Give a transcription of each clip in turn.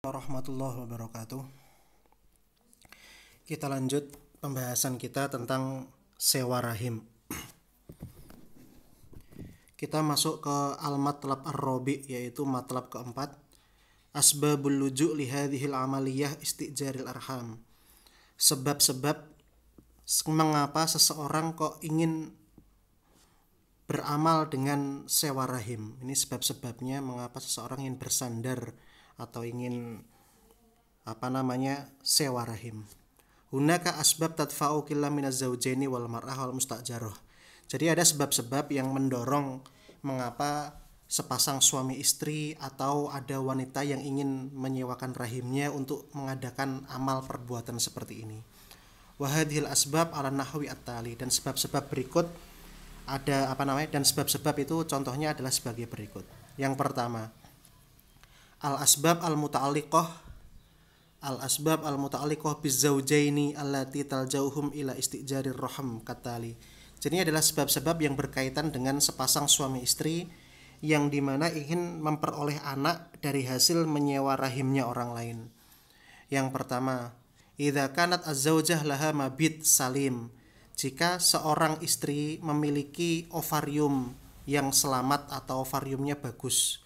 warahmatullahi wabarakatuh. Kita lanjut pembahasan kita tentang sewa rahim. Kita masuk ke al-matlab ar robi yaitu matlab keempat asbabul luju' lihadihil amaliyah istijaril arham. Sebab-sebab mengapa seseorang kok ingin beramal dengan sewa rahim. Ini sebab-sebabnya mengapa seseorang ingin bersandar atau ingin apa namanya sewa rahim. Hunaka asbab tadfa'u killa minaz wal mar'ah wal mustajarah. Jadi ada sebab-sebab yang mendorong mengapa sepasang suami istri atau ada wanita yang ingin menyewakan rahimnya untuk mengadakan amal perbuatan seperti ini. Wahadhil asbab ala nahwi at-tali dan sebab-sebab berikut ada apa namanya dan sebab-sebab itu contohnya adalah sebagai berikut. Yang pertama, al-asbab al muta'alikoh, al-asbab al muta'alikoh bizaujaini allati taljauhum ila istijarir raham katali. Jadi ini adalah sebab-sebab yang berkaitan dengan sepasang suami istri yang dimana ingin memperoleh anak dari hasil menyewa rahimnya orang lain. Yang pertama, idza kanat az laha mabit salim. Jika seorang istri memiliki ovarium yang selamat atau ovariumnya bagus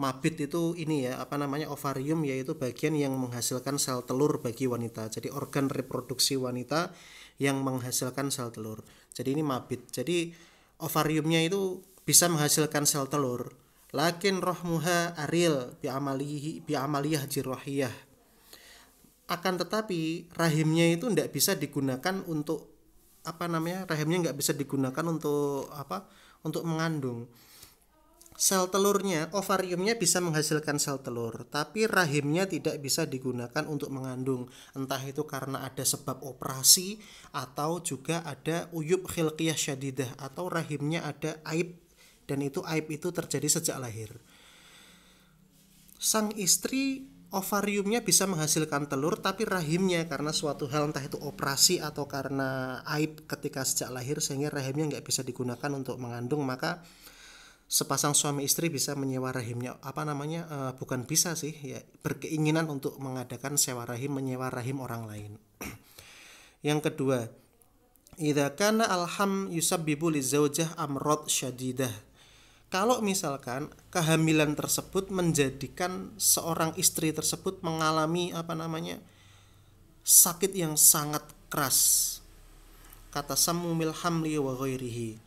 mabit itu ini ya apa namanya ovarium yaitu bagian yang menghasilkan sel telur bagi wanita jadi organ reproduksi wanita yang menghasilkan sel telur jadi ini mabit jadi ovariumnya itu bisa menghasilkan sel telur lakin roh rohmuha aril bi amaliyah jirohiyah. akan tetapi rahimnya itu tidak bisa digunakan untuk apa namanya rahimnya nggak bisa digunakan untuk apa untuk mengandung sel telurnya, ovariumnya bisa menghasilkan sel telur, tapi rahimnya tidak bisa digunakan untuk mengandung. Entah itu karena ada sebab operasi atau juga ada uyub khilqiyah syadidah atau rahimnya ada aib dan itu aib itu terjadi sejak lahir. Sang istri ovariumnya bisa menghasilkan telur tapi rahimnya karena suatu hal entah itu operasi atau karena aib ketika sejak lahir sehingga rahimnya nggak bisa digunakan untuk mengandung maka sepasang suami istri bisa menyewa rahimnya apa namanya uh, bukan bisa sih ya berkeinginan untuk mengadakan sewa rahim menyewa rahim orang lain yang kedua idza kana alham yusabbibu lizaujah amrod syadidah kalau misalkan kehamilan tersebut menjadikan seorang istri tersebut mengalami apa namanya sakit yang sangat keras kata samumil hamli wa ghairihi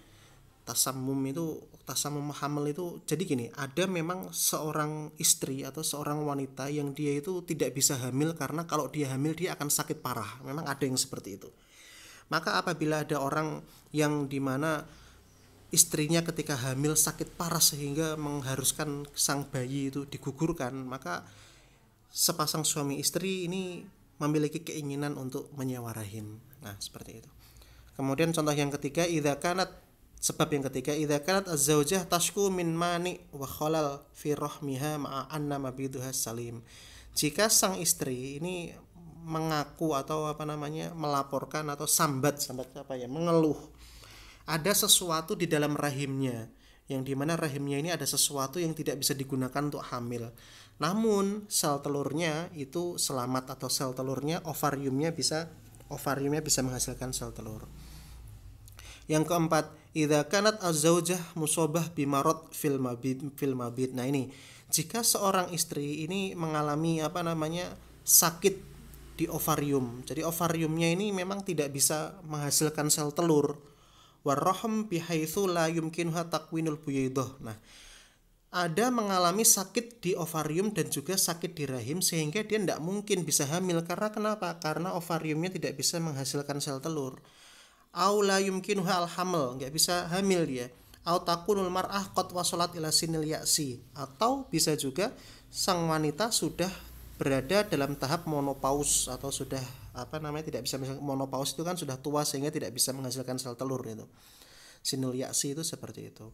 tasammum itu Tasamu hamil itu jadi gini ada memang seorang istri atau seorang wanita yang dia itu tidak bisa hamil karena kalau dia hamil dia akan sakit parah memang ada yang seperti itu maka apabila ada orang yang dimana istrinya ketika hamil sakit parah sehingga mengharuskan sang bayi itu digugurkan maka sepasang suami istri ini memiliki keinginan untuk menyewa rahim nah seperti itu kemudian contoh yang ketiga idakanat. Sebab yang ketiga, idza kanat az-zawjah tashku min mani wa khalal fi rahmiha ma'a anna mabiduha salim. Jika sang istri ini mengaku atau apa namanya melaporkan atau sambat sambat apa ya mengeluh ada sesuatu di dalam rahimnya yang dimana rahimnya ini ada sesuatu yang tidak bisa digunakan untuk hamil namun sel telurnya itu selamat atau sel telurnya ovariumnya bisa ovariumnya bisa menghasilkan sel telur yang keempat Idza kanat az musobah bimarot fil mabit fil mabit. Nah ini jika seorang istri ini mengalami apa namanya sakit di ovarium. Jadi ovariumnya ini memang tidak bisa menghasilkan sel telur. Warroham bihaitsu la yumkinuha takwinul buyaidah. Nah, ada mengalami sakit di ovarium dan juga sakit di rahim sehingga dia tidak mungkin bisa hamil karena kenapa? Karena ovariumnya tidak bisa menghasilkan sel telur au la yumkinuha al hamil nggak bisa hamil dia au takunul mar'ah qad wasalat ila sinil ya'si atau bisa juga sang wanita sudah berada dalam tahap monopaus atau sudah apa namanya tidak bisa monopaus itu kan sudah tua sehingga tidak bisa menghasilkan sel telur itu sinul ya'si itu seperti itu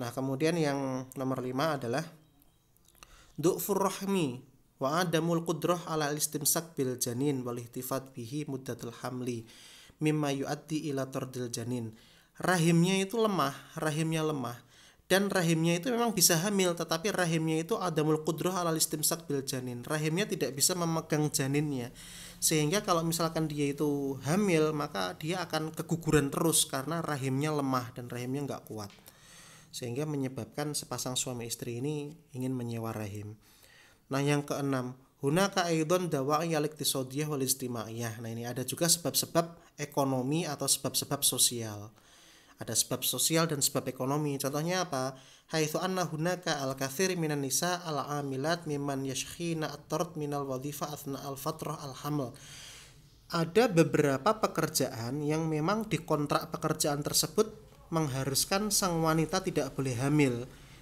nah kemudian yang nomor lima adalah du'fur rahmi wa adamul qudrah ala istimsak bil janin wal ihtifat bihi muddatul hamli mimma yu'addi ila tordil janin rahimnya itu lemah rahimnya lemah dan rahimnya itu memang bisa hamil tetapi rahimnya itu adamul qudroh ala istimsak bil janin rahimnya tidak bisa memegang janinnya sehingga kalau misalkan dia itu hamil maka dia akan keguguran terus karena rahimnya lemah dan rahimnya nggak kuat sehingga menyebabkan sepasang suami istri ini ingin menyewa rahim nah yang keenam hunaka aidon dawa'i al-iqtisadiyah wal istima'iyah nah ini ada juga sebab-sebab ekonomi atau sebab-sebab sosial. Ada sebab sosial dan sebab ekonomi. Contohnya apa? Haitsu anna hunaka al kathir minan nisa al-amilat mimman yashkhina at-tard minal wadhifa athna al-fatrah al-haml. Ada beberapa pekerjaan yang memang di kontrak pekerjaan tersebut mengharuskan sang wanita tidak boleh hamil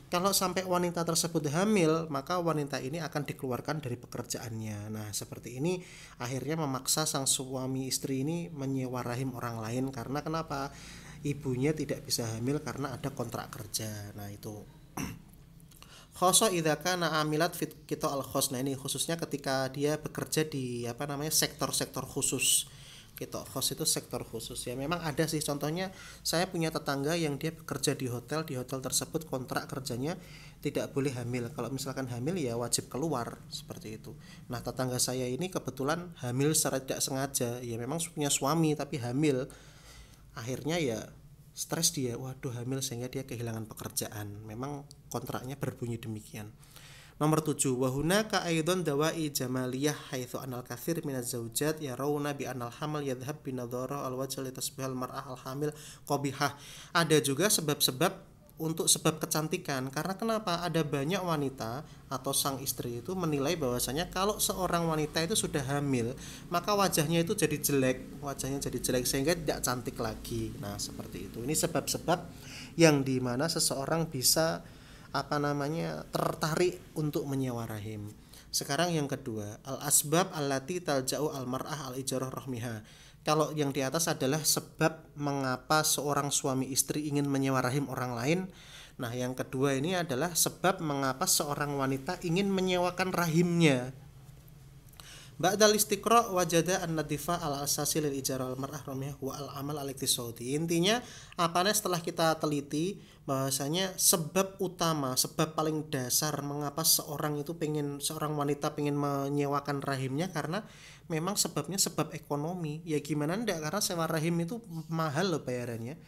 kalau sampai wanita tersebut hamil, maka wanita ini akan dikeluarkan dari pekerjaannya. Nah, seperti ini akhirnya memaksa sang suami istri ini menyewa rahim orang lain karena kenapa? Ibunya tidak bisa hamil karena ada kontrak kerja. Nah, itu khoso idaka na amilat fit kita al khos nah ini khususnya ketika dia bekerja di apa namanya sektor-sektor khusus kita host itu sektor khusus ya memang ada sih contohnya saya punya tetangga yang dia bekerja di hotel di hotel tersebut kontrak kerjanya tidak boleh hamil kalau misalkan hamil ya wajib keluar seperti itu nah tetangga saya ini kebetulan hamil secara tidak sengaja ya memang punya suami tapi hamil akhirnya ya stres dia waduh hamil sehingga dia kehilangan pekerjaan memang kontraknya berbunyi demikian Nomor tujuh wahuna ka dawai jamaliyah haitsu anal kasir minaz zaujat rawna bi anal hamal yadhhab bi nadharah al wajh li tasbihal mar'ah al hamil qabihah. Ada juga sebab-sebab untuk sebab kecantikan karena kenapa ada banyak wanita atau sang istri itu menilai bahwasanya kalau seorang wanita itu sudah hamil maka wajahnya itu jadi jelek wajahnya jadi jelek sehingga tidak cantik lagi nah seperti itu ini sebab-sebab yang dimana seseorang bisa apa namanya tertarik untuk menyewa rahim. Sekarang yang kedua, al asbab allati talja'u al mar'ah al ijarah rahmiha. Kalau yang di atas adalah sebab mengapa seorang suami istri ingin menyewa rahim orang lain. Nah, yang kedua ini adalah sebab mengapa seorang wanita ingin menyewakan rahimnya Ba'da istiqra wajada an-nadifa al asasi lil ijarah al mar'ah ramiyah wa al amal al iktisodi. Intinya apanya setelah kita teliti bahwasanya sebab utama, sebab paling dasar mengapa seorang itu pengen seorang wanita pengen menyewakan rahimnya karena memang sebabnya sebab ekonomi. Ya gimana ndak karena sewa rahim itu mahal loh bayarannya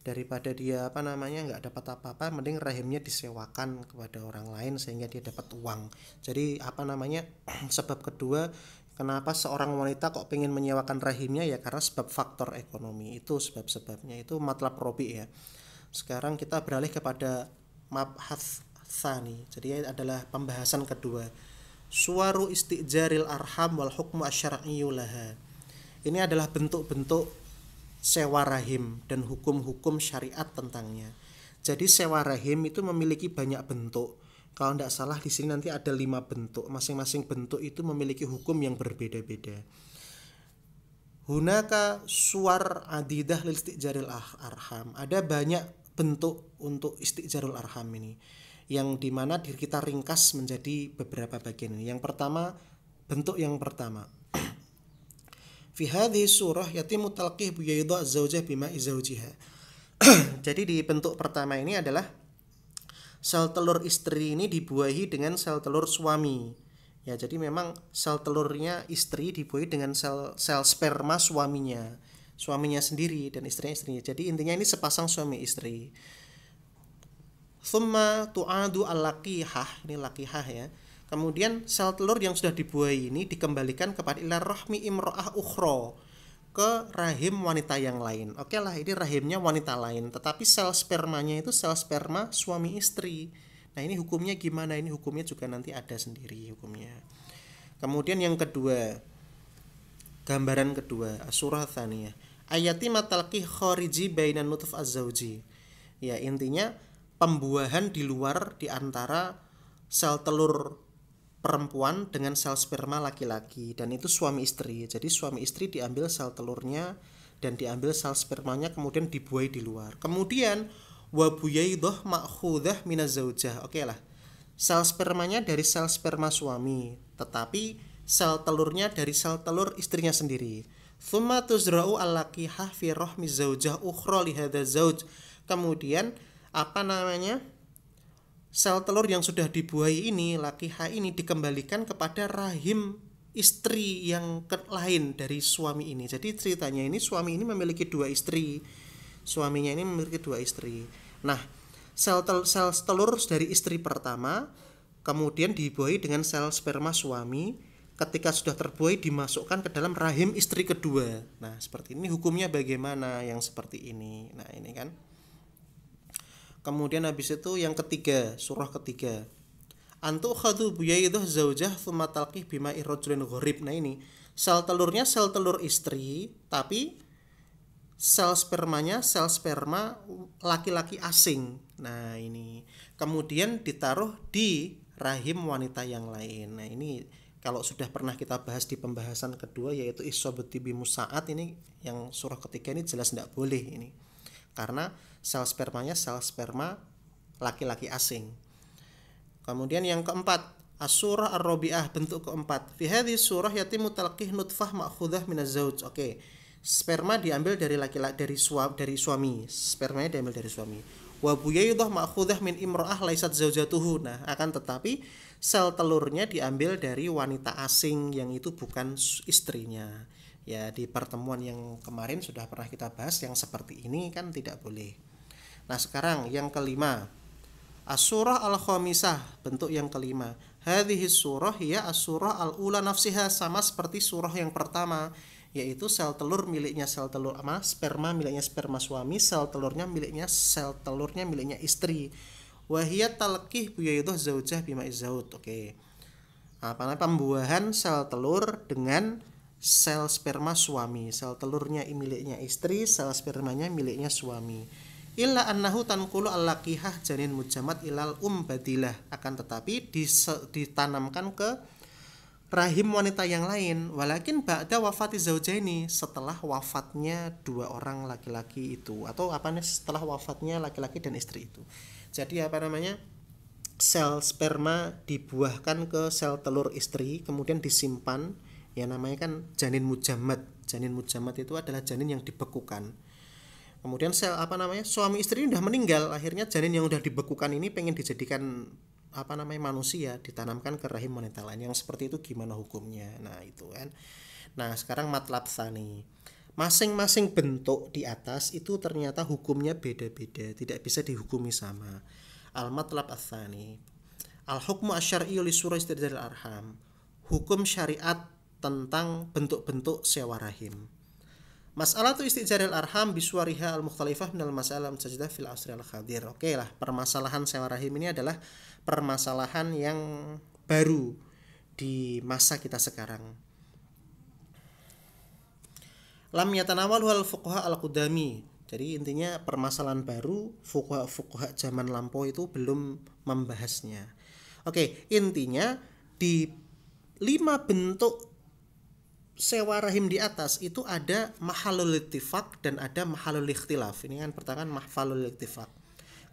daripada dia apa namanya nggak dapat apa-apa mending rahimnya disewakan kepada orang lain sehingga dia dapat uang jadi apa namanya sebab kedua kenapa seorang wanita kok pengen menyewakan rahimnya ya karena sebab faktor ekonomi itu sebab-sebabnya itu matlab robi ya sekarang kita beralih kepada mabhas thani jadi adalah pembahasan kedua suaru istijaril arham wal hukmu asyara'iyulaha ini adalah bentuk-bentuk sewa rahim dan hukum-hukum syariat tentangnya. Jadi sewa rahim itu memiliki banyak bentuk. Kalau tidak salah di sini nanti ada lima bentuk. Masing-masing bentuk itu memiliki hukum yang berbeda-beda. Hunaka suar adidah lil istiqjaril ah, arham. Ada banyak bentuk untuk istijarul arham ini yang dimana diri kita ringkas menjadi beberapa bagian. Yang pertama bentuk yang pertama fi hadhihi surah yatimu talqih bi yaidha zaujah bima zaujiha. Jadi di bentuk pertama ini adalah sel telur istri ini dibuahi dengan sel telur suami. Ya, jadi memang sel telurnya istri dibuahi dengan sel sel sperma suaminya. Suaminya sendiri dan istrinya istrinya. Jadi intinya ini sepasang suami istri. Thumma tu'adu al-laqihah. Ini laqihah ya Kemudian sel telur yang sudah dibuahi ini dikembalikan kepada ilah rahmi imro'ah ukhro ke rahim wanita yang lain. Oke okay lah, ini rahimnya wanita lain, tetapi sel spermanya itu sel sperma suami istri. Nah, ini hukumnya gimana? Ini hukumnya juga nanti ada sendiri hukumnya. Kemudian yang kedua, gambaran kedua, surah thaniyah. Ayati matalki khoriji bainan nutuf azawji. Ya, intinya pembuahan di luar di antara sel telur perempuan dengan sel sperma laki-laki dan itu suami istri. Jadi suami istri diambil sel telurnya dan diambil sel spermanya kemudian dibuai di luar. Kemudian wabuyaidoh makhudah minazaujah. Oke lah. Sel spermanya dari sel sperma suami, tetapi sel telurnya dari sel telur istrinya sendiri. Thumma tuzra'u al-laqihah fi rahmi zaujah ukhra li zauj. Kemudian apa namanya? sel telur yang sudah dibuahi ini laki h ini dikembalikan kepada rahim istri yang lain dari suami ini jadi ceritanya ini suami ini memiliki dua istri suaminya ini memiliki dua istri nah sel, tel sel telur dari istri pertama kemudian dibuahi dengan sel sperma suami ketika sudah terbuai dimasukkan ke dalam rahim istri kedua nah seperti ini hukumnya bagaimana yang seperti ini nah ini kan Kemudian habis itu yang ketiga, surah ketiga. Antu khadu buyaidah zaujah thumma talqih bima irrajulin ghorib. Nah ini, sel telurnya sel telur istri, tapi sel spermanya sel sperma laki-laki asing. Nah, ini. Kemudian ditaruh di rahim wanita yang lain. Nah, ini kalau sudah pernah kita bahas di pembahasan kedua yaitu isobeti bimusaat ini yang surah ketiga ini jelas tidak boleh ini karena sel spermanya sel sperma laki-laki asing. Kemudian yang keempat, asurah ar bentuk keempat. Fi hadhihi surah yatimu talqih nutfah ma'khudah min zauj Oke. Okay. Sperma diambil dari laki-laki dari suami dari suami. Spermanya diambil dari suami. Wa buyaidah ma'khudah min imra'ah laisat zaujatuhu. Nah, akan tetapi sel telurnya diambil dari wanita asing yang itu bukan istrinya ya di pertemuan yang kemarin sudah pernah kita bahas yang seperti ini kan tidak boleh nah sekarang yang kelima as al-khamisah bentuk yang kelima hadhihi surah ya as al-ula nafsiha sama seperti surah yang pertama yaitu sel telur miliknya sel telur ama sperma miliknya sperma suami sel telurnya miliknya sel telurnya miliknya istri wahia talqih buyaidah zaujah bima izaud oke okay. apa namanya pembuahan sel telur dengan sel sperma suami, sel telurnya miliknya istri, sel spermanya miliknya suami. Illa annahu tankulu al janin mujamat ilal um badilah akan tetapi ditanamkan ke rahim wanita yang lain walakin ba'da wafati zaujaini setelah wafatnya dua orang laki-laki itu atau apa nih setelah wafatnya laki-laki dan istri itu jadi apa namanya sel sperma dibuahkan ke sel telur istri kemudian disimpan ya namanya kan janin mujamat janin mujamat itu adalah janin yang dibekukan kemudian sel apa namanya suami istri udah meninggal akhirnya janin yang udah dibekukan ini pengen dijadikan apa namanya manusia ditanamkan ke rahim wanita lain yang seperti itu gimana hukumnya nah itu kan nah sekarang matlab sani masing-masing bentuk di atas itu ternyata hukumnya beda-beda tidak bisa dihukumi sama al matlab asani al hukmu asyari li surah arham hukum syariat tentang bentuk-bentuk sewa rahim. Masalah tu istijaril arham biswariha al mukhtalifah minal masalah musajidah fil asri al khadir. Oke okay lah, permasalahan sewa rahim ini adalah permasalahan yang baru di masa kita sekarang. Lam yatanawal wal fuqaha al qudami. Jadi intinya permasalahan baru fuqaha-fuqaha zaman lampau itu belum membahasnya. Oke, okay, intinya di lima bentuk sewa rahim di atas itu ada mahalul ittifaq dan ada mahalul ikhtilaf. Ini kan pertanyaan mahalul ittifaq.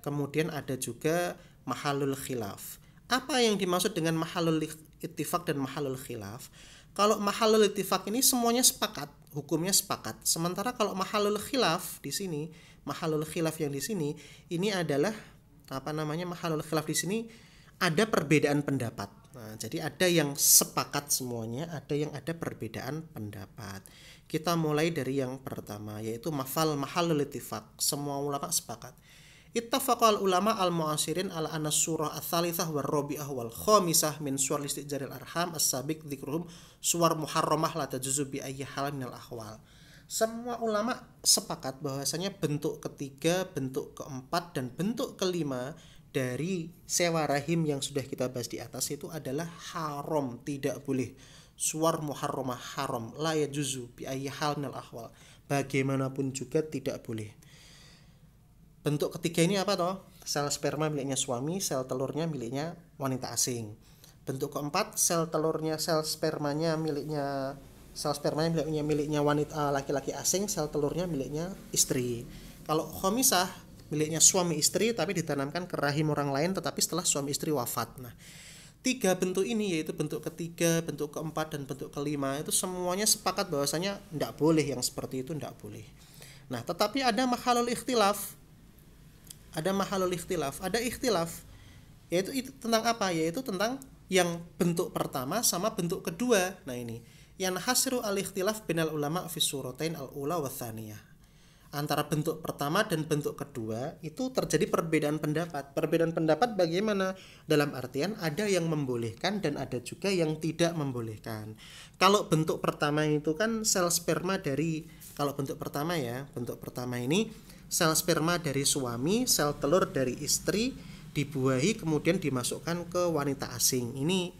Kemudian ada juga mahalul khilaf. Apa yang dimaksud dengan mahalul ittifaq dan mahalul khilaf? Kalau mahalul ittifaq ini semuanya sepakat, hukumnya sepakat. Sementara kalau mahalul khilaf di sini, mahalul khilaf yang di sini ini adalah apa namanya mahalul khilaf di sini ada perbedaan pendapat Nah, jadi ada yang sepakat semuanya, ada yang ada perbedaan pendapat. Kita mulai dari yang pertama yaitu mafal mahalul ittifaq. Semua ulama sepakat. Ittafaqal ulama al-mu'asirin ala anna surah ats-tsalitsah war rabi'ah wal khamisah min suwar istijaril arham as-sabiq dzikruhum suwar muharramah la tajuzu bi ayyi hal minal ahwal. Semua ulama sepakat bahwasanya bentuk ketiga, bentuk keempat dan bentuk kelima dari sewa rahim yang sudah kita bahas di atas itu adalah haram, tidak boleh. Suar muharramah haram, la yajuzu bi ayyi ahwal. Bagaimanapun juga tidak boleh. Bentuk ketiga ini apa toh? Sel sperma miliknya suami, sel telurnya miliknya wanita asing. Bentuk keempat, sel telurnya, sel spermanya miliknya sel spermanya miliknya miliknya wanita laki-laki asing, sel telurnya miliknya istri. Kalau khomisah miliknya suami istri tapi ditanamkan ke rahim orang lain tetapi setelah suami istri wafat. Nah, tiga bentuk ini yaitu bentuk ketiga, bentuk keempat dan bentuk kelima itu semuanya sepakat bahwasanya tidak boleh yang seperti itu tidak boleh. Nah, tetapi ada mahalul ikhtilaf. Ada mahalul ikhtilaf, ada ikhtilaf yaitu itu tentang apa? Yaitu tentang yang bentuk pertama sama bentuk kedua. Nah, ini yang hasiru al ikhtilaf binal ulama fi suratain al ula wa thaniyah antara bentuk pertama dan bentuk kedua itu terjadi perbedaan pendapat. Perbedaan pendapat bagaimana? Dalam artian ada yang membolehkan dan ada juga yang tidak membolehkan. Kalau bentuk pertama itu kan sel sperma dari kalau bentuk pertama ya, bentuk pertama ini sel sperma dari suami, sel telur dari istri dibuahi kemudian dimasukkan ke wanita asing. Ini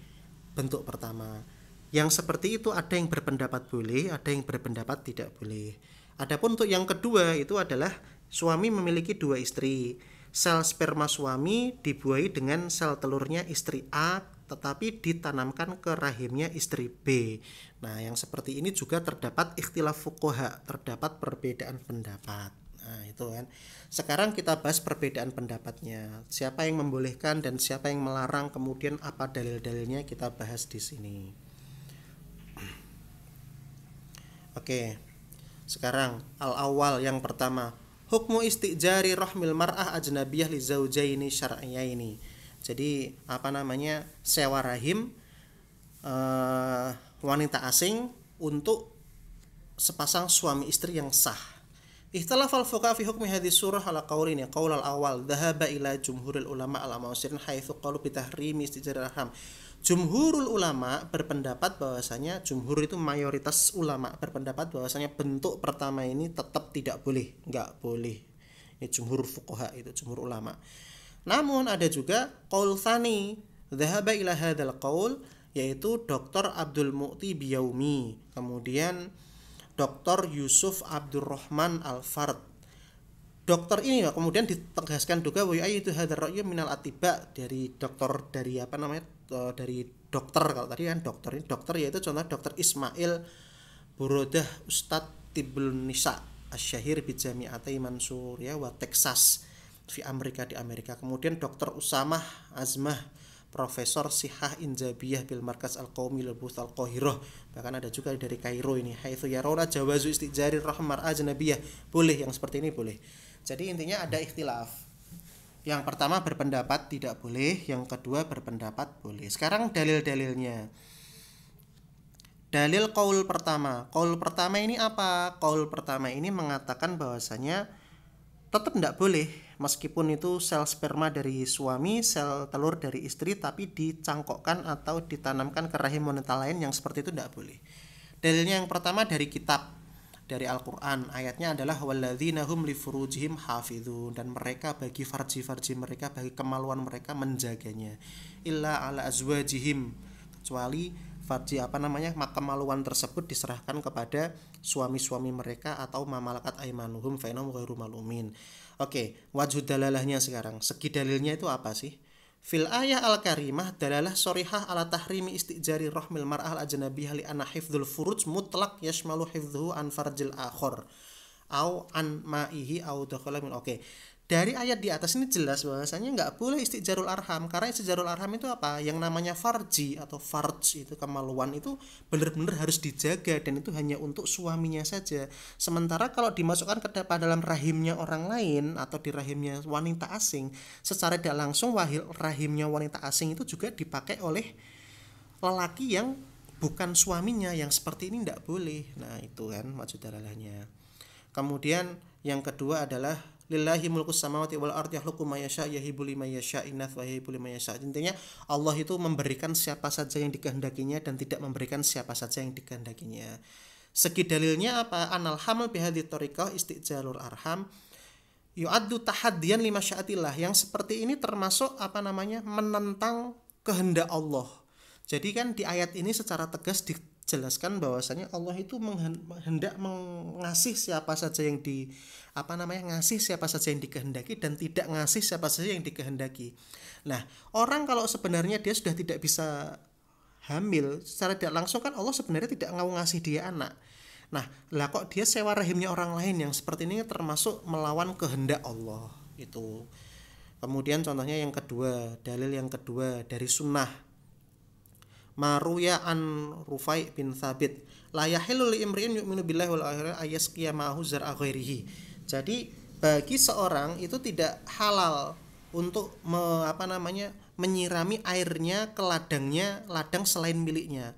bentuk pertama. Yang seperti itu ada yang berpendapat boleh, ada yang berpendapat tidak boleh. Adapun untuk yang kedua itu adalah suami memiliki dua istri. Sel sperma suami dibuahi dengan sel telurnya istri A tetapi ditanamkan ke rahimnya istri B. Nah, yang seperti ini juga terdapat ikhtilaf fuqaha, terdapat perbedaan pendapat. Nah, itu kan. Sekarang kita bahas perbedaan pendapatnya. Siapa yang membolehkan dan siapa yang melarang, kemudian apa dalil-dalilnya kita bahas di sini. Oke. Sekarang al awal yang pertama, hukmu istijari rahmil mar'ah ajnabiyah li zaujaini syar'iyaini. Jadi apa namanya? sewa rahim uh, wanita asing untuk sepasang suami istri yang sah. Ikhtilaf al fi hukmi hadis surah ala ini qawl ya, al awal dhahaba ila jumhuril ulama al mausirin haythu qalu bi tahrimi istijari rahim. Jumhurul ulama berpendapat bahwasanya jumhur itu mayoritas ulama berpendapat bahwasanya bentuk pertama ini tetap tidak boleh, nggak boleh. Ini jumhur fukaha itu jumhur ulama. Namun ada juga qaul tani dhahaba ila hadzal qaul yaitu Dr. Abdul Mu'ti Biyaumi, kemudian Dr. Yusuf Abdurrahman Al-Fard. Dokter ini kemudian ditegaskan juga wa itu hadzal ra'yu minal atiba dari dokter dari apa namanya uh, dari dokter kalau tadi kan dokter ini dokter yaitu contoh dokter Ismail Burodah Ustadz Tibul Nisa Asyahir Bijami Atai Mansur ya wa Texas di Amerika di Amerika kemudian dokter Usamah Azmah Profesor Sihah Injabiyah bil Markas Al Qaumi Lebuth Al bahkan ada juga dari Kairo ini Haitsu Yarona Jawazu Istijari Rahmar Ajnabiyah boleh yang seperti ini boleh jadi intinya ada ikhtilaf yang pertama berpendapat tidak boleh, yang kedua berpendapat boleh. Sekarang dalil-dalilnya. Dalil kaul pertama. Kaul pertama ini apa? Kaul pertama ini mengatakan bahwasanya tetap tidak boleh meskipun itu sel sperma dari suami, sel telur dari istri tapi dicangkokkan atau ditanamkan ke rahim wanita lain yang seperti itu tidak boleh. Dalilnya yang pertama dari kitab dari Al-Qur'an. Ayatnya adalah walladzina hum li dan mereka bagi farji-farji mereka bagi kemaluan mereka menjaganya. Illa ala azwajihim kecuali farji apa namanya kemaluan tersebut diserahkan kepada suami-suami mereka atau mamalakat aimanuhum fa ghairu malumin. Oke, wajud dalalahnya sekarang. Segi dalilnya itu apa sih? Fil ayah al-karimah dalalah sorihah ala tahrimi istijari rahmil mar'ah al-ajnabiyah li anna hifdhul furuj mutlak yashmalu hifdhu an farjil akhor au an ma'ihi au dakhala min oke okay dari ayat di atas ini jelas bahwasanya nggak boleh istiqjarul arham karena istiqjarul arham itu apa yang namanya farji atau farj itu kemaluan itu benar-benar harus dijaga dan itu hanya untuk suaminya saja sementara kalau dimasukkan ke dalam rahimnya orang lain atau di rahimnya wanita asing secara tidak langsung wahil rahimnya wanita asing itu juga dipakai oleh lelaki yang bukan suaminya yang seperti ini tidak boleh nah itu kan maksud dalalannya kemudian yang kedua adalah lillahi mulku samawati wal ardi yakhluqu ma yasha yahibu liman yasha inath wa yahibu liman yasha intinya Allah itu memberikan siapa saja yang dikehendakinya dan tidak memberikan siapa saja yang dikehendakinya segi dalilnya apa anal hamal bihadhi tariqah istiqjalur arham yu'addu tahaddian lima syaatillah yang seperti ini termasuk apa namanya menentang kehendak Allah jadi kan di ayat ini secara tegas di jelaskan bahwasanya Allah itu hendak mengasih siapa saja yang di apa namanya ngasih siapa saja yang dikehendaki dan tidak ngasih siapa saja yang dikehendaki. Nah, orang kalau sebenarnya dia sudah tidak bisa hamil secara tidak langsung kan Allah sebenarnya tidak mau ngasih dia anak. Nah, lah kok dia sewa rahimnya orang lain yang seperti ini termasuk melawan kehendak Allah itu. Kemudian contohnya yang kedua, dalil yang kedua dari sunnah Maruya an Rufai bin Thabit layahilul imrin yu'minu billahi wal zar'a ghairihi jadi bagi seorang itu tidak halal untuk me, apa namanya menyirami airnya ke ladangnya ladang selain miliknya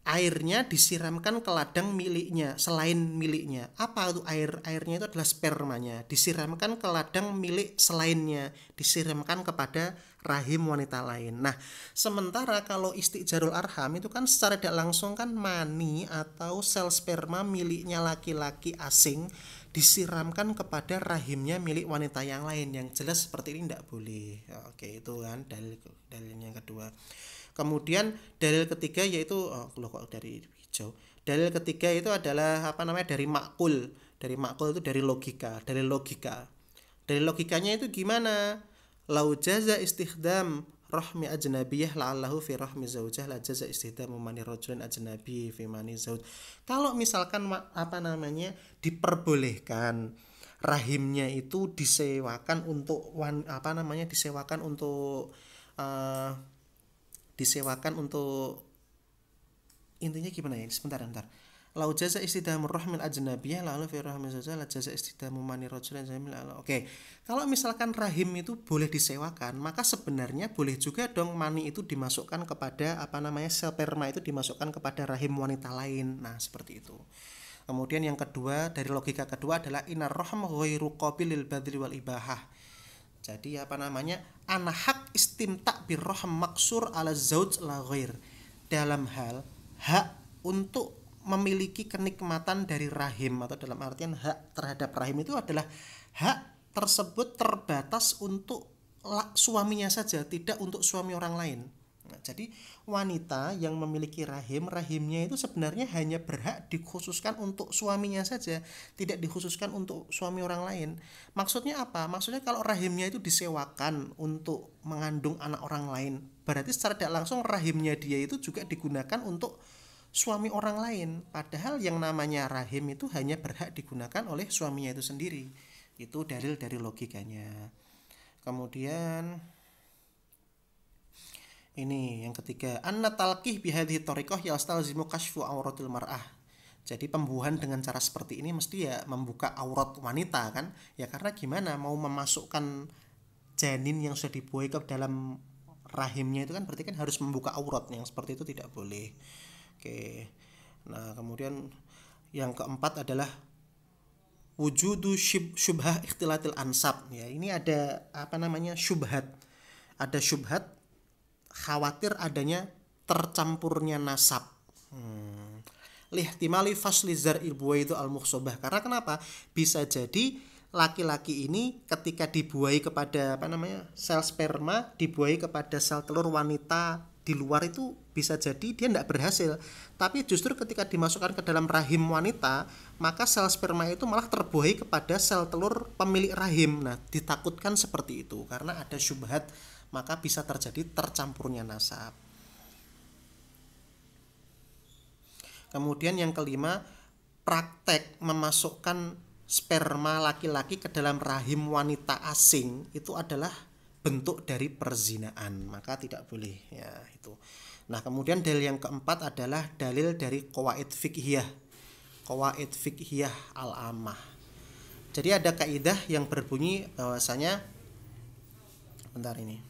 airnya disiramkan ke ladang miliknya selain miliknya apa itu air airnya itu adalah spermanya disiramkan ke ladang milik selainnya disiramkan kepada rahim wanita lain nah sementara kalau istiqjarul arham itu kan secara tidak langsung kan mani atau sel sperma miliknya laki-laki asing disiramkan kepada rahimnya milik wanita yang lain yang jelas seperti ini tidak boleh ya, oke itu kan dalil dalil yang kedua kemudian dalil ketiga yaitu oh, loh kok dari hijau dalil ketiga itu adalah apa namanya dari makul dari makul itu dari logika dari logika dari logikanya itu gimana lau jaza rahmi ajnabiyah la'allahu fi rahmi zaujah la jaza istihdamu mani rajulin ajnabi fi mani zauj. Kalau misalkan apa namanya diperbolehkan rahimnya itu disewakan untuk wan, apa namanya disewakan untuk uh, disewakan untuk intinya gimana ya sebentar bentar lau jaza istidamu rahmin ajnabiyah lalu fi rahmin saja la jasa istidamu mani rojulin jamil oke kalau misalkan rahim itu boleh disewakan maka sebenarnya boleh juga dong mani itu dimasukkan kepada apa namanya sperma itu dimasukkan kepada rahim wanita lain nah seperti itu kemudian yang kedua dari logika kedua adalah inar rohm ghairu qabilil badri wal ibahah jadi apa namanya anahak istimtak birrohm maksur ala zauj la ghair dalam hal hak untuk memiliki kenikmatan dari rahim atau dalam artian hak terhadap rahim itu adalah hak tersebut terbatas untuk suaminya saja, tidak untuk suami orang lain. Nah, jadi wanita yang memiliki rahim, rahimnya itu sebenarnya hanya berhak dikhususkan untuk suaminya saja, tidak dikhususkan untuk suami orang lain. Maksudnya apa? Maksudnya kalau rahimnya itu disewakan untuk mengandung anak orang lain, berarti secara tidak langsung rahimnya dia itu juga digunakan untuk suami orang lain padahal yang namanya rahim itu hanya berhak digunakan oleh suaminya itu sendiri itu dalil dari logikanya kemudian ini yang ketiga anna talqih bihadhi tariqah yastalzimu kashfu auratil mar'ah jadi pembuahan dengan cara seperti ini mesti ya membuka aurat wanita kan ya karena gimana mau memasukkan janin yang sudah dibuai ke dalam rahimnya itu kan berarti kan harus membuka aurat yang seperti itu tidak boleh Oke. Nah, kemudian yang keempat adalah wujudu syubhah ikhtilatil ansab ya. Ini ada apa namanya? syubhat. Ada syubhat khawatir adanya tercampurnya nasab. Hmm. Lihtimali fasli zar'il itu al muhsobah Karena kenapa? Bisa jadi laki-laki ini ketika dibuai kepada apa namanya? sel sperma dibuai kepada sel telur wanita di luar itu bisa jadi dia tidak berhasil tapi justru ketika dimasukkan ke dalam rahim wanita maka sel sperma itu malah terbuahi kepada sel telur pemilik rahim nah ditakutkan seperti itu karena ada syubhat maka bisa terjadi tercampurnya nasab kemudian yang kelima praktek memasukkan sperma laki-laki ke dalam rahim wanita asing itu adalah bentuk dari perzinaan maka tidak boleh ya itu nah kemudian dalil yang keempat adalah dalil dari kawaid fikhiyah kawaid fikhiyah al amah jadi ada kaidah yang berbunyi bahwasanya bentar ini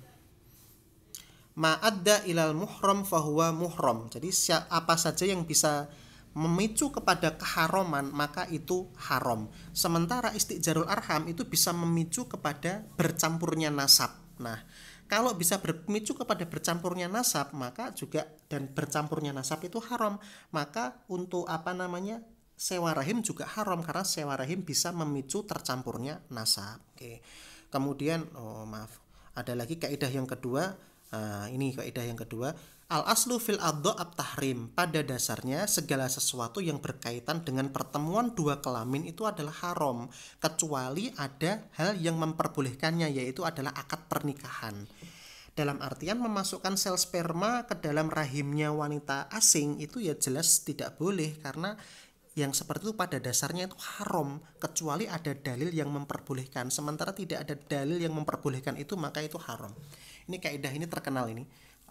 ma'adda ilal muhram fahuwa muhram jadi apa saja yang bisa memicu kepada keharoman maka itu haram. Sementara istiqjarul arham itu bisa memicu kepada bercampurnya nasab. Nah, kalau bisa memicu kepada bercampurnya nasab maka juga dan bercampurnya nasab itu haram. Maka untuk apa namanya? sewa rahim juga haram karena sewa rahim bisa memicu tercampurnya nasab. Oke. Kemudian oh maaf, ada lagi kaidah yang kedua. Nah, ini kaidah yang kedua Al-aslu fil adho ab tahrim. Pada dasarnya segala sesuatu yang berkaitan dengan pertemuan dua kelamin itu adalah haram. Kecuali ada hal yang memperbolehkannya yaitu adalah akad pernikahan. Dalam artian memasukkan sel sperma ke dalam rahimnya wanita asing itu ya jelas tidak boleh karena yang seperti itu pada dasarnya itu haram kecuali ada dalil yang memperbolehkan sementara tidak ada dalil yang memperbolehkan itu maka itu haram ini kaidah ini terkenal ini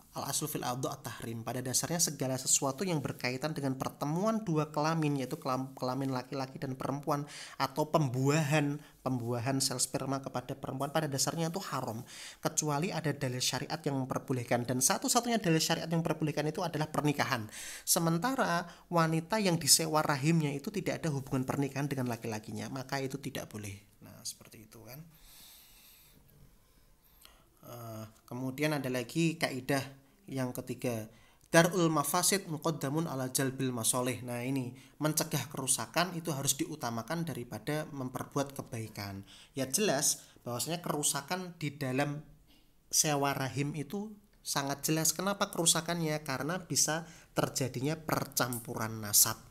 Al-aslu fil at tahrim. Pada dasarnya segala sesuatu yang berkaitan dengan pertemuan dua kelamin yaitu kelamin laki-laki dan perempuan atau pembuahan pembuahan sel sperma kepada perempuan pada dasarnya itu haram kecuali ada dalil syariat yang memperbolehkan dan satu-satunya dalil syariat yang memperbolehkan itu adalah pernikahan. Sementara wanita yang disewa rahimnya itu tidak ada hubungan pernikahan dengan laki-lakinya, maka itu tidak boleh. Nah, seperti itu kan. Uh, kemudian ada lagi kaidah yang ketiga, darul mafasid muqaddamun ala jalbil masoleh. Nah ini mencegah kerusakan itu harus diutamakan daripada memperbuat kebaikan. Ya jelas bahwasanya kerusakan di dalam sewa rahim itu sangat jelas. Kenapa kerusakannya? Karena bisa terjadinya percampuran nasab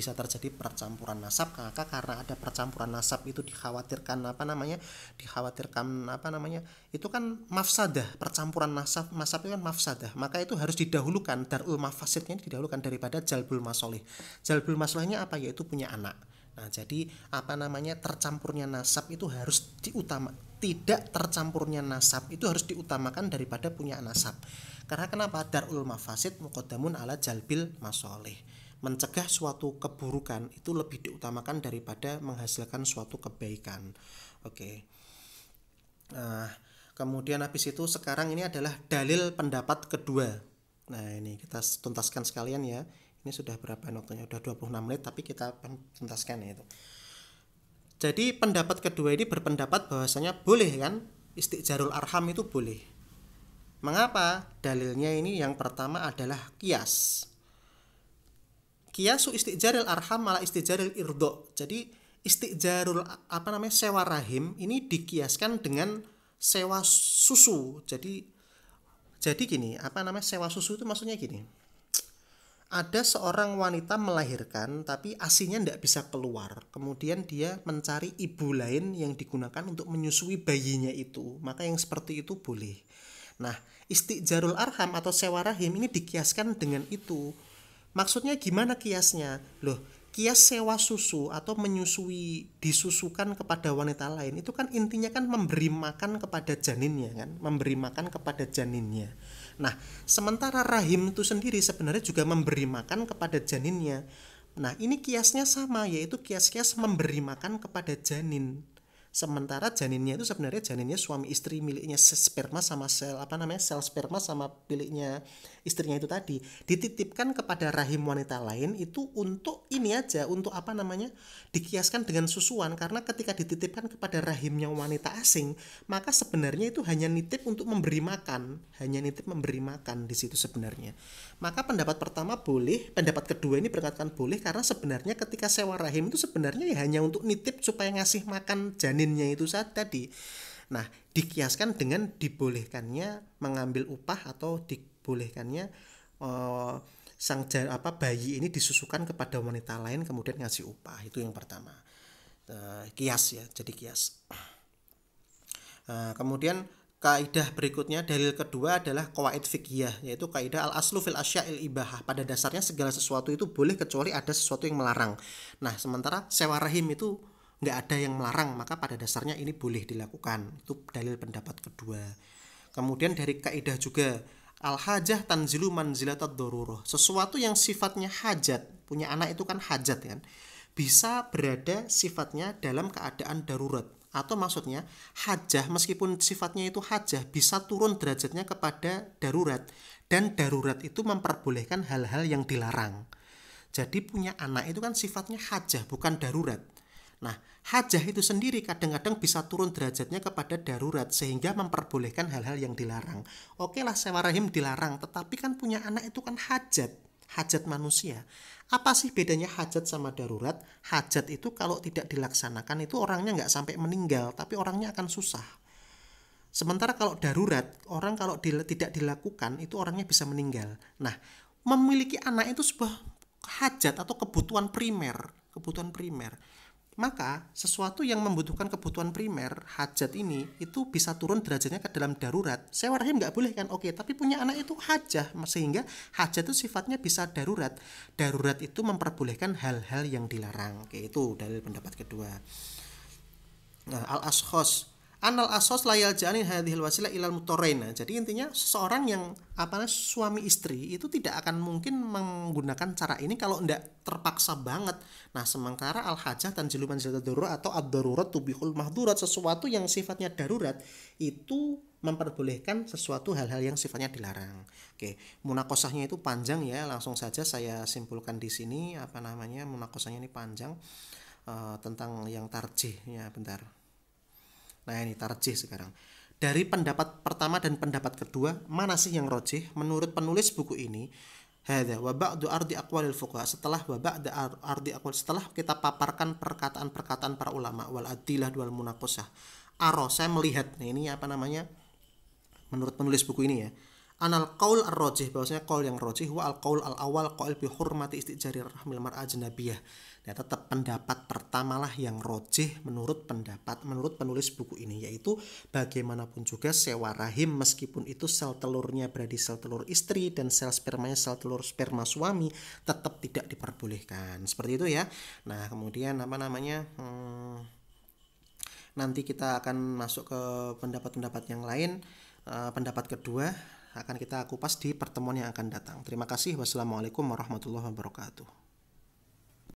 bisa terjadi percampuran nasab maka karena ada percampuran nasab itu dikhawatirkan apa namanya dikhawatirkan apa namanya itu kan mafsadah percampuran nasab nasab itu kan mafsadah maka itu harus didahulukan darul mafasidnya didahulukan daripada jalbul masolih jalbul masolihnya apa yaitu punya anak Nah, jadi apa namanya tercampurnya nasab itu harus diutama tidak tercampurnya nasab itu harus diutamakan daripada punya nasab. Karena kenapa? Darul mafasid mukodamun ala jalbil masoleh mencegah suatu keburukan itu lebih diutamakan daripada menghasilkan suatu kebaikan. Oke. Okay. Nah, kemudian habis itu sekarang ini adalah dalil pendapat kedua. Nah, ini kita tuntaskan sekalian ya. Ini sudah berapa waktunya? Sudah 26 menit tapi kita tuntaskan ya itu. Jadi pendapat kedua ini berpendapat bahwasanya boleh kan istiqjarul arham itu boleh. Mengapa? Dalilnya ini yang pertama adalah kias kiasu istijaril arham malah istijaril irdo jadi istijarul apa namanya sewa rahim ini dikiaskan dengan sewa susu jadi jadi gini apa namanya sewa susu itu maksudnya gini ada seorang wanita melahirkan tapi asinya tidak bisa keluar kemudian dia mencari ibu lain yang digunakan untuk menyusui bayinya itu maka yang seperti itu boleh nah istijarul arham atau sewa rahim ini dikiaskan dengan itu Maksudnya gimana kiasnya? Loh, kias sewa susu atau menyusui disusukan kepada wanita lain itu kan intinya kan memberi makan kepada janinnya kan, memberi makan kepada janinnya. Nah, sementara rahim itu sendiri sebenarnya juga memberi makan kepada janinnya. Nah, ini kiasnya sama yaitu kias-kias memberi makan kepada janin. Sementara janinnya itu sebenarnya janinnya suami istri miliknya sperma sama sel apa namanya sel sperma sama miliknya istrinya itu tadi dititipkan kepada rahim wanita lain itu untuk ini aja untuk apa namanya dikiaskan dengan susuan karena ketika dititipkan kepada rahimnya wanita asing maka sebenarnya itu hanya nitip untuk memberi makan hanya nitip memberi makan di situ sebenarnya maka pendapat pertama boleh pendapat kedua ini berkatakan boleh karena sebenarnya ketika sewa rahim itu sebenarnya ya hanya untuk nitip supaya ngasih makan janin janinnya itu saat tadi. Nah, dikiaskan dengan dibolehkannya mengambil upah atau dibolehkannya uh, sang apa bayi ini disusukan kepada wanita lain kemudian ngasih upah. Itu yang pertama. Uh, kias ya, jadi kias. Uh, kemudian kaidah berikutnya dalil kedua adalah kawaid fikyah yaitu kaidah al aslu fil il ibahah pada dasarnya segala sesuatu itu boleh kecuali ada sesuatu yang melarang nah sementara sewa rahim itu nggak ada yang melarang maka pada dasarnya ini boleh dilakukan itu dalil pendapat kedua kemudian dari kaidah juga al hajah tanzilu manzilatad daruroh sesuatu yang sifatnya hajat punya anak itu kan hajat kan bisa berada sifatnya dalam keadaan darurat atau maksudnya hajah meskipun sifatnya itu hajah bisa turun derajatnya kepada darurat dan darurat itu memperbolehkan hal-hal yang dilarang jadi punya anak itu kan sifatnya hajah bukan darurat Nah, hajah itu sendiri kadang-kadang bisa turun derajatnya kepada darurat sehingga memperbolehkan hal-hal yang dilarang. Oke lah sewa rahim dilarang, tetapi kan punya anak itu kan hajat, hajat manusia. Apa sih bedanya hajat sama darurat? Hajat itu kalau tidak dilaksanakan itu orangnya nggak sampai meninggal, tapi orangnya akan susah. Sementara kalau darurat, orang kalau tidak dilakukan itu orangnya bisa meninggal. Nah, memiliki anak itu sebuah hajat atau kebutuhan primer, kebutuhan primer maka sesuatu yang membutuhkan kebutuhan primer hajat ini itu bisa turun derajatnya ke dalam darurat sewa rahim nggak boleh kan oke tapi punya anak itu hajah sehingga hajat itu sifatnya bisa darurat darurat itu memperbolehkan hal-hal yang dilarang oke itu dalil pendapat kedua nah, al ashos Anal asos layal jani hadhil wasilah ilal mutorena. Jadi intinya seseorang yang apa suami istri itu tidak akan mungkin menggunakan cara ini kalau tidak terpaksa banget. Nah sementara al hajah dan jiluman darurat atau ad darurat tubihul mahdurat sesuatu yang sifatnya darurat itu memperbolehkan sesuatu hal-hal yang sifatnya dilarang. Oke, munakosahnya itu panjang ya. Langsung saja saya simpulkan di sini apa namanya munakosahnya ini panjang eh, tentang yang tarjih ya bentar. Nah ini tarjih sekarang. Dari pendapat pertama dan pendapat kedua, mana sih yang rojih? Menurut penulis buku ini, hadza wa ba'du ardi aqwalil fuqaha setelah wa ba'da ardi aqwal setelah kita paparkan perkataan-perkataan para ulama wal adilah wal munaqasah aro saya melihat nah ini apa namanya menurut penulis buku ini ya anal qaul ar-rajih bahwasanya qaul yang rajih wa al qaul al awal qaul bi hurmati istijari rahmil mar'a ajnabiyah Nah, tetap pendapat pertamalah yang rojih menurut pendapat menurut penulis buku ini yaitu bagaimanapun juga sewa rahim meskipun itu sel telurnya berada di sel telur istri dan sel spermanya sel telur sperma suami tetap tidak diperbolehkan. Seperti itu ya. Nah, kemudian apa namanya? Hmm, nanti kita akan masuk ke pendapat-pendapat yang lain. E, pendapat kedua akan kita kupas di pertemuan yang akan datang. Terima kasih. Wassalamualaikum warahmatullahi wabarakatuh.